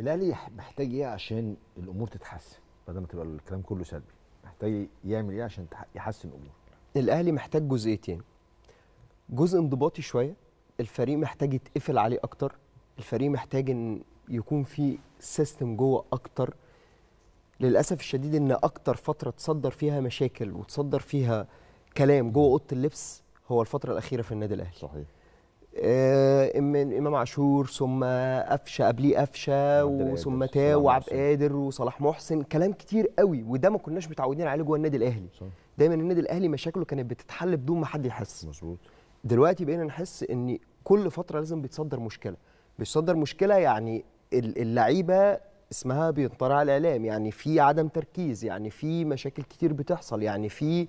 الاهلي محتاج ايه عشان الامور تتحسن بدل ما تبقى الكلام كله سلبي محتاج يعمل ايه عشان يحسن الامور الاهلي محتاج جزئيتين جزء انضباطي شويه الفريق محتاج يتقفل عليه اكتر الفريق محتاج ان يكون في سيستم جوه اكتر للاسف الشديد ان اكتر فتره تصدر فيها مشاكل وتصدر فيها كلام جوه اوضه اللبس هو الفتره الاخيره في النادي الاهلي صحيح آه، من امام عاشور ثم قفشه قبليه قفشه وثم تاو وعبد قادر وصلاح محسن كلام كتير قوي وده ما كناش متعودين عليه جوه النادي الاهلي صح. دايما النادي الاهلي مشاكله كانت بتتحل بدون ما حد يحس مظبوط دلوقتي بقينا نحس ان كل فتره لازم بيتصدر مشكله بيتصدر مشكله يعني اللعيبه اسمها بينطرع على الاعلام يعني في عدم تركيز يعني في مشاكل كتير بتحصل يعني في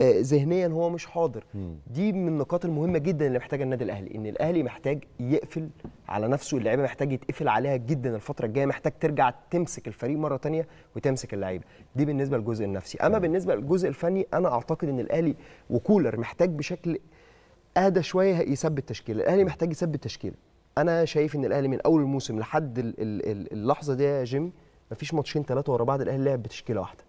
آه، ذهنيا هو مش حاضر دي من النقاط المهمه جدا اللي محتاجها النادي الاهلي ان الاهلي محتاج يقفل على نفسه اللعيبه محتاج يتقفل عليها جدا الفتره الجايه محتاج ترجع تمسك الفريق مره ثانيه وتمسك اللعيبه دي بالنسبه للجزء النفسي اما بالنسبه للجزء الفني انا اعتقد ان الاهلي وكولر محتاج بشكل اهدى شويه يثبت تشكيله الاهلي محتاج يثبت تشكيله انا شايف ان الاهلي من اول الموسم لحد اللحظه دي يا جيمي مفيش ماتشين ثلاثه ورا بعض الاهلي لعب بتشكيله واحده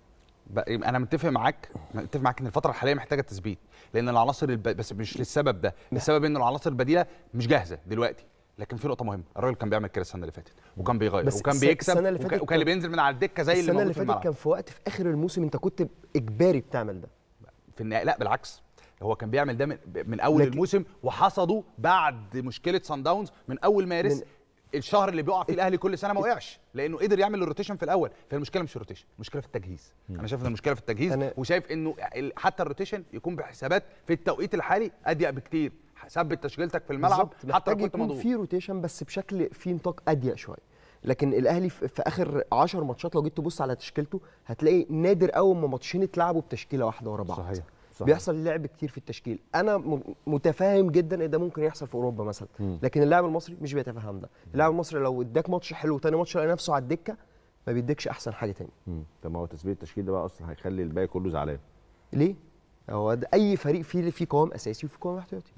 انا متفق معاك متفق معاك ان الفتره الحاليه محتاجه تثبيت لان العناصر الب... بس مش للسبب ده السبب ان العناصر البديله مش جاهزه دلوقتي لكن في نقطه مهمه الراجل كان بيعمل كده السنه اللي فاتت وكان بيغير بس وكان بيكسب السنة اللي فاتت وكان, اللي بينزل من على الدكه زي السنة اللي, اللي فاتت كان في وقت في اخر الموسم انت كنت اجباري بتعمل ده في النهايه لا بالعكس هو كان بيعمل ده من, من اول لكن الموسم وحصده بعد مشكله سان داونز من اول مارس من الشهر اللي بيقع فيه إيه. الاهلي كل سنه ما إيه. وقعش لانه قدر يعمل الروتيشن في الاول فالمشكله مش الروتيشن المشكله في التجهيز انا شايف ان المشكله في التجهيز أنا... وشايف انه حتى الروتيشن يكون بحسابات في التوقيت الحالي اضيق بكتير ثبت تشكيلتك في الملعب حتى لو كنت مضغوط في روتيشن بس بشكل في نطاق اضيق شويه لكن الاهلي في اخر 10 ماتشات لو جيت تبص على تشكيلته هتلاقي نادر قوي ما ماتشين اتلعبوا بتشكيله واحده ورا بعض صحيح صحيح. بيحصل لعب كتير في التشكيل انا متفاهم جدا ان ده ممكن يحصل في اوروبا مثلا م. لكن اللاعب المصري مش بيتفهم ده اللاعب المصري لو اداك ماتش حلو تاني ماتش لقى نفسه على الدكه ما بيديكش احسن حاجه تاني طب ما هو تثبيت التشكيل ده بقى اصلا هيخلي الباقي كله زعلان ليه هو اي فريق فيه فيه قوام اساسي وفيه قوام احتياطي